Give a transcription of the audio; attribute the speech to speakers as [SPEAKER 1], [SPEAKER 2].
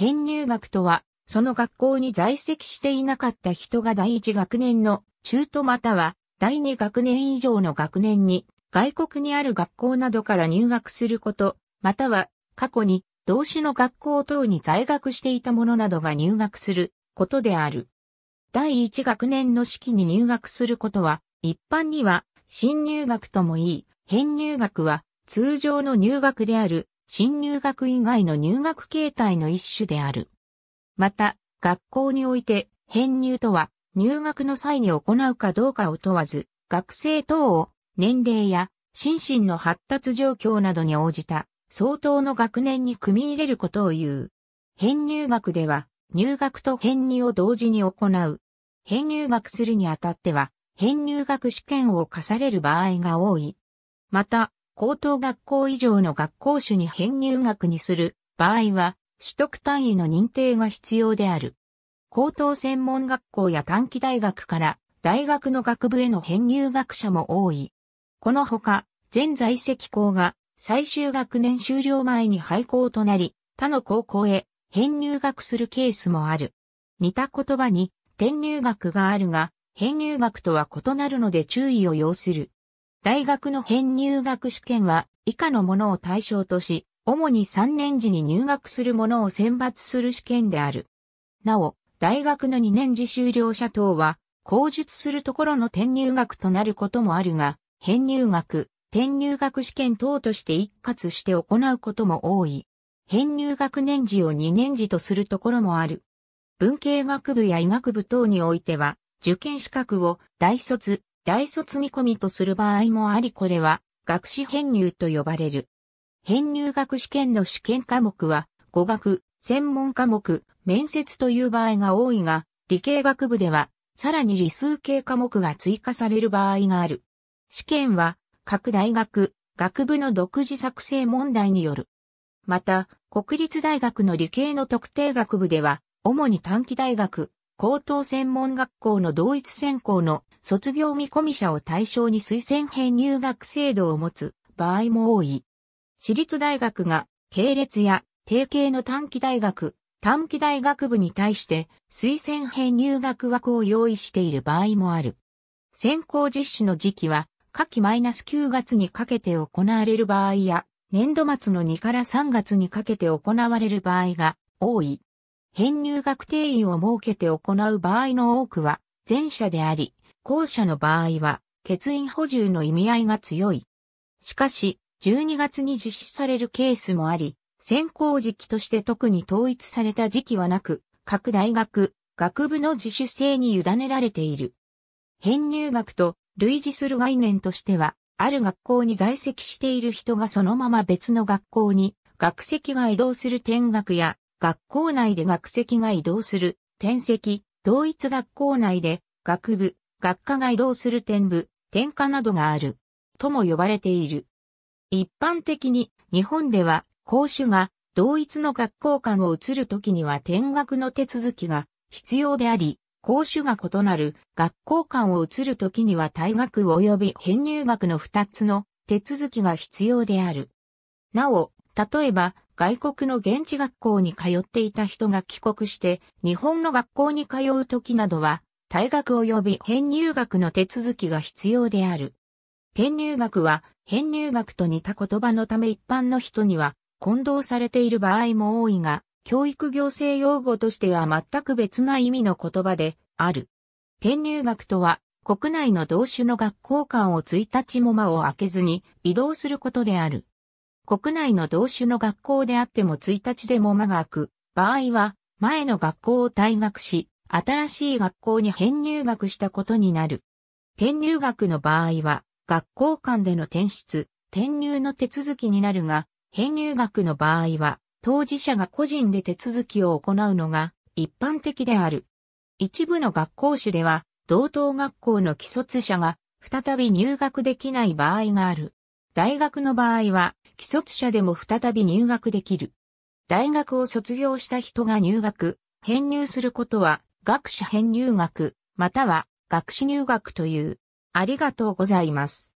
[SPEAKER 1] 編入学とは、その学校に在籍していなかった人が第一学年の中途または第二学年以上の学年に外国にある学校などから入学すること、または過去に同種の学校等に在学していた者などが入学することである。第一学年の式に入学することは、一般には新入学ともいい、編入学は通常の入学である新入学以外の入学形態の一種である。また、学校において、編入とは、入学の際に行うかどうかを問わず、学生等を年齢や心身の発達状況などに応じた相当の学年に組み入れることを言う。編入学では入学と編入を同時に行う。編入学するにあたっては編入学試験を課される場合が多い。また、高等学校以上の学校種に編入学にする場合は、取得単位の認定が必要である。高等専門学校や短期大学から大学の学部への編入学者も多い。このほか、全在籍校が最終学年終了前に廃校となり、他の高校へ編入学するケースもある。似た言葉に転入学があるが、編入学とは異なるので注意を要する。大学の編入学試験は以下のものを対象とし、主に3年時に入学するものを選抜する試験である。なお、大学の2年次修了者等は、口述するところの転入学となることもあるが、編入学、転入学試験等として一括して行うことも多い。編入学年次を2年次とするところもある。文系学部や医学部等においては、受験資格を大卒、大卒見込みとする場合もありこれは学士編入と呼ばれる。編入学試験の試験科目は語学、専門科目、面接という場合が多いが、理系学部ではさらに理数系科目が追加される場合がある。試験は各大学、学部の独自作成問題による。また、国立大学の理系の特定学部では、主に短期大学、高等専門学校の同一専攻の卒業見込み者を対象に推薦編入学制度を持つ場合も多い。私立大学が系列や定型の短期大学、短期大学部に対して推薦編入学枠を用意している場合もある。専攻実施の時期は、夏季マイナス9月にかけて行われる場合や、年度末の2から3月にかけて行われる場合が多い。編入学定員を設けて行う場合の多くは前者であり、後者の場合は欠員補充の意味合いが強い。しかし、12月に実施されるケースもあり、選考時期として特に統一された時期はなく、各大学、学部の自主性に委ねられている。編入学と類似する概念としては、ある学校に在籍している人がそのまま別の学校に学籍が移動する転学や学校内で学籍が移動する、転籍、同一学校内で、学部、学科が移動する転部、転科などがある、とも呼ばれている。一般的に、日本では、講師が、同一の学校間を移るときには転学の手続きが必要であり、講師が異なる学校間を移るときには退学及び編入学の2つの手続きが必要である。なお、例えば、外国の現地学校に通っていた人が帰国して、日本の学校に通う時などは、退学及び編入学の手続きが必要である。転入学は、編入学と似た言葉のため一般の人には、混同されている場合も多いが、教育行政用語としては全く別な意味の言葉である。転入学とは、国内の同種の学校間を1日も間を空けずに移動することである。国内の同種の学校であっても1日でも間が空く場合は、前の学校を退学し、新しい学校に編入学したことになる。転入学の場合は、学校間での転出、転入の手続きになるが、編入学の場合は、当事者が個人で手続きを行うのが一般的である。一部の学校種では、同等学校の既卒者が再び入学できない場合がある。大学の場合は、既卒者でも再び入学できる。大学を卒業した人が入学、編入することは、学士編入学、または学士入学という。ありがとうございます。